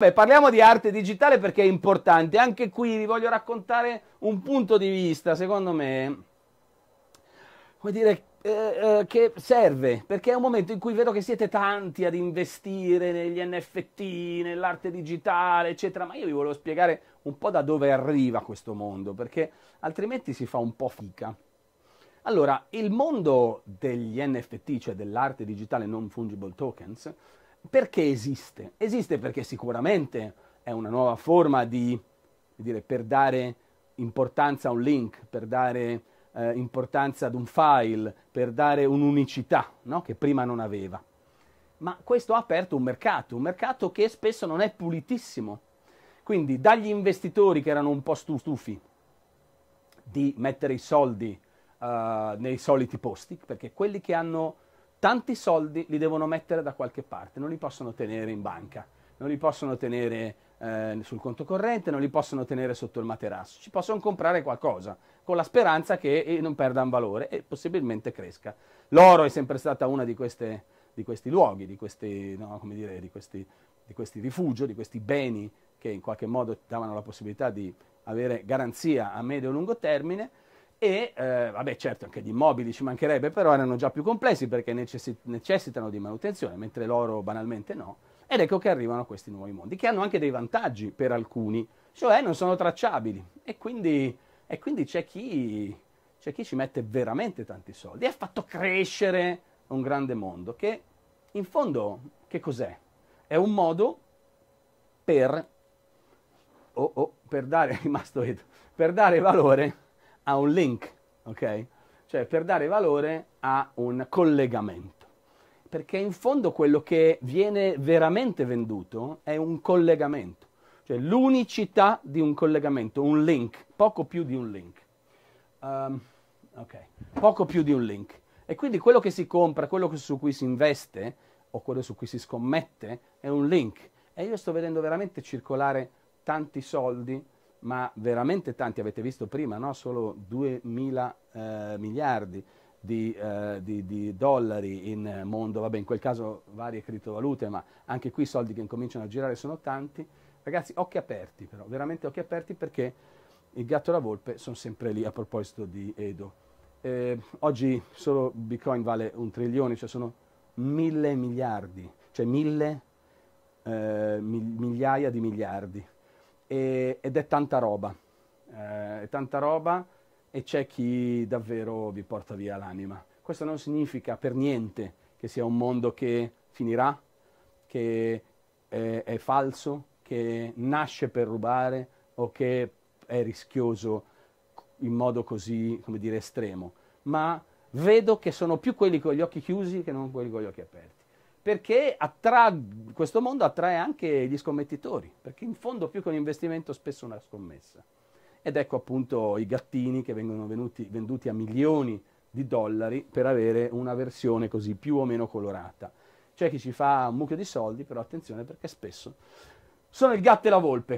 Beh, parliamo di arte digitale perché è importante. Anche qui vi voglio raccontare un punto di vista, secondo me, vuol dire, eh, eh, che serve, perché è un momento in cui vedo che siete tanti ad investire negli NFT, nell'arte digitale, eccetera, ma io vi volevo spiegare un po' da dove arriva questo mondo, perché altrimenti si fa un po' fica. Allora, il mondo degli NFT, cioè dell'arte digitale non fungible tokens, perché esiste? Esiste perché sicuramente è una nuova forma di, dire, per dare importanza a un link, per dare eh, importanza ad un file, per dare un'unicità no? che prima non aveva. Ma questo ha aperto un mercato, un mercato che spesso non è pulitissimo. Quindi dagli investitori che erano un po' stufi di mettere i soldi uh, nei soliti posti, perché quelli che hanno tanti soldi li devono mettere da qualche parte, non li possono tenere in banca, non li possono tenere eh, sul conto corrente, non li possono tenere sotto il materasso, ci possono comprare qualcosa con la speranza che eh, non perdano valore e possibilmente cresca. L'oro è sempre stata una di, queste, di questi luoghi, di questi, no, dire, di questi, di questi rifugio, di questi beni che in qualche modo davano la possibilità di avere garanzia a medio e lungo termine e eh, vabbè certo anche gli immobili ci mancherebbe, però erano già più complessi perché necessit- necessitano di manutenzione, mentre l'oro banalmente no. Ed ecco che arrivano questi nuovi mondi, che hanno anche dei vantaggi per alcuni, cioè non sono tracciabili e quindi, e quindi c'è, chi, c'è chi ci mette veramente tanti soldi e ha fatto crescere un grande mondo che in fondo che cos'è? È un modo per, oh, oh, per dare, rimasto per dare valore a un link, ok? Cioè per dare valore a un collegamento. Perché in fondo quello che viene veramente venduto è un collegamento, cioè l'unicità di un collegamento, un link, poco più di un link. Um, ok, poco più di un link. E quindi quello che si compra, quello su cui si investe o quello su cui si scommette è un link. E io sto vedendo veramente circolare tanti soldi ma veramente tanti, avete visto prima, no? solo 2 mila eh, miliardi di, eh, di, di, dollari in mondo, vabbè in quel caso varie criptovalute, ma anche qui i soldi che incominciano a girare sono tanti. Ragazzi, occhi aperti però, veramente occhi aperti perché il gatto e la volpe sono sempre lì a proposito di Edo. Eh, oggi solo Bitcoin vale un trilione, cioè sono mille miliardi, cioè mille eh, migliaia di miliardi e, ed è tanta roba, eh, è tanta roba e c'è chi davvero vi porta via l'anima. Questo non significa per niente che sia un mondo che finirà, che è, eh, è falso, che nasce per rubare o che è rischioso in modo così, come dire, estremo, ma vedo che sono più quelli con gli occhi chiusi che non quelli con gli occhi aperti perché attrag- questo mondo attrae anche gli scommettitori, perché in fondo più che un investimento spesso una scommessa. Ed ecco appunto i gattini che vengono venuti, venduti a milioni di dollari per avere una versione così più o meno colorata. C'è chi ci fa un mucchio di soldi, però attenzione perché spesso sono il gatto e la volpe.